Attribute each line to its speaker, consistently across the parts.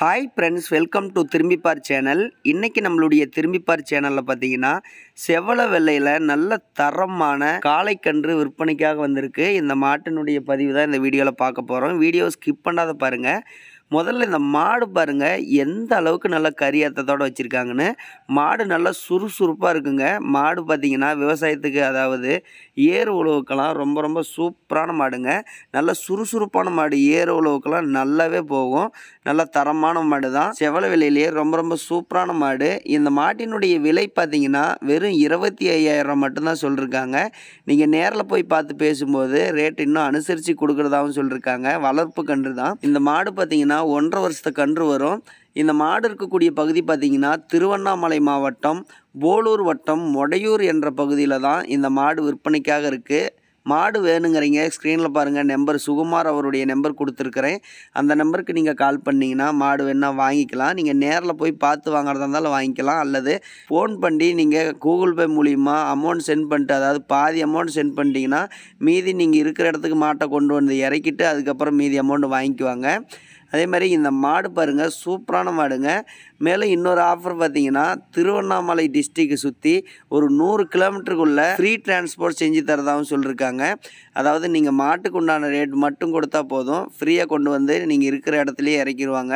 Speaker 1: hi friends welcome to Thirumbippaar channel இன்றைக்கி நம்மளுடைய திரும்பிப்பார் சேனலில் பார்த்தீங்கன்னா செவல வெள்ளையில் நல்ல தரமான காளைக்கன்று விற்பனைக்காக வந்திருக்கு இந்த மாட்டினுடைய பதிவு தான் இந்த வீடியோவில் பார்க்க போகிறோம் வீடியோ ஸ்கிப் பண்ணாத பாருங்கள் முதல்ல இந்த மாடு பாருங்கள் எந்த அளவுக்கு நல்லா கறி அத்தத்தோடு வச்சுருக்காங்கன்னு மாடு நல்லா சுறுசுறுப்பாக இருக்குங்க மாடு பார்த்திங்கன்னா விவசாயத்துக்கு அதாவது ஏறு உழவுக்கெல்லாம் ரொம்ப ரொம்ப சூப்பரான மாடுங்க நல்ல சுறுசுறுப்பான மாடு ஏறு உழவுக்கெல்லாம் நல்லாவே போகும் நல்ல தரமான மாடு தான் செவல விலையிலேயே ரொம்ப ரொம்ப சூப்பரான மாடு இந்த மாட்டினுடைய விலை பார்த்திங்கன்னா வெறும் இருபத்தி ஐயாயிரம் மட்டும்தான் சொல்லியிருக்காங்க நீங்கள் நேரில் போய் பார்த்து பேசும்போது ரேட் இன்னும் அனுசரித்து கொடுக்குறதாகவும் சொல்லியிருக்காங்க வளர்ப்பு கன்று தான் இந்த மாடு பார்த்திங்கன்னா பார்த்திங்கன்னா ஒன்றரை வருஷத்தை கன்று வரும் இந்த மாடு இருக்கக்கூடிய பகுதி பார்த்திங்கன்னா திருவண்ணாமலை மாவட்டம் போலூர் வட்டம் மொடையூர் என்ற பகுதியில் தான் இந்த மாடு விற்பனைக்காக இருக்குது மாடு வேணுங்கிறீங்க ஸ்க்ரீனில் பாருங்கள் நம்பர் சுகுமார் அவருடைய நம்பர் கொடுத்துருக்குறேன் அந்த நம்பருக்கு நீங்கள் கால் பண்ணிங்கன்னா மாடு வேணால் வாங்கிக்கலாம் நீங்கள் நேரில் போய் பார்த்து வாங்குறதா இருந்தாலும் வாங்கிக்கலாம் அல்லது ஃபோன் பண்ணி நீங்கள் கூகுள் பே மூலிமா அமௌண்ட் சென்ட் பண்ணிட்டு அதாவது பாதி அமௌண்ட் சென்ட் பண்ணிட்டீங்கன்னா மீதி நீங்கள் இருக்கிற இடத்துக்கு மாட்டை கொண்டு வந்து இறக்கிட்டு அதுக்கப்புறம் மீதி அமௌண்ட் வாங்கிக்குவாங்க அதே மாதிரி இந்த மாடு பாருங்கள் சூப்பரான மாடுங்க மேலே இன்னொரு ஆஃபர் பார்த்தீங்கன்னா திருவண்ணாமலை டிஸ்ட்ரிக்கு சுற்றி ஒரு நூறு கிலோமீட்டருக்குள்ளே ஃப்ரீ டிரான்ஸ்போர்ட் செஞ்சு தரதாகவும் சொல்லியிருக்காங்க அதாவது நீங்கள் மாட்டுக்கு உண்டான ரேட் மட்டும் கொடுத்தா போதும் ஃப்ரீயாக கொண்டு வந்து நீங்கள் இருக்கிற இடத்துலையே இறக்கிடுவாங்க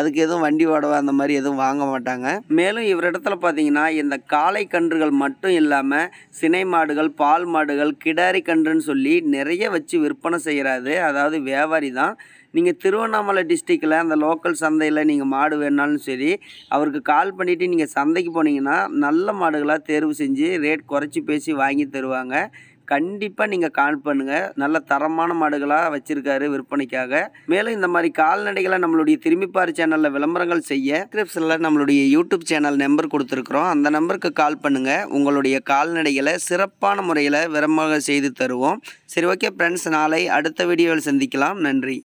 Speaker 1: அதுக்கு எதுவும் வண்டி வாடகை அந்த மாதிரி எதுவும் வாங்க மாட்டாங்க மேலும் இவர் இடத்துல பார்த்தீங்கன்னா இந்த காளை கன்றுகள் மட்டும் இல்லாமல் சினை மாடுகள் பால் மாடுகள் கிடாரி கன்றுன்னு சொல்லி நிறைய வச்சு விற்பனை செய்கிறாரு அதாவது வியாபாரி தான் நீங்கள் திருவண்ணாமலை டிஸ்ட்ரிக்டில் அந்த லோக்கல் சந்தையில் நீங்கள் மாடு வேணாலும் சரி அவருக்கு கால் பண்ணிவிட்டு நீங்கள் சந்தைக்கு போனீங்கன்னா நல்ல மாடுகளாக தேர்வு செஞ்சு ரேட் குறைச்சி பேசி வாங்கி தருவாங்க கண்டிப்பாக நீங்கள் கால் பண்ணுங்கள் நல்ல தரமான மாடுகளாக வச்சுருக்காரு விற்பனைக்காக மேலும் இந்த மாதிரி கால்நடைகளை நம்மளுடைய திரும்பிப்பார் சேனலில் விளம்பரங்கள் செய்ய கிரிப்ஸில் நம்மளுடைய யூடியூப் சேனல் நம்பர் கொடுத்துருக்குறோம் அந்த நம்பருக்கு கால் பண்ணுங்கள் உங்களுடைய கால்நடைகளை சிறப்பான முறையில் விரமாக செய்து தருவோம் சரி ஓகே ஃப்ரெண்ட்ஸ் நாளை அடுத்த வீடியோவில் சந்திக்கலாம் நன்றி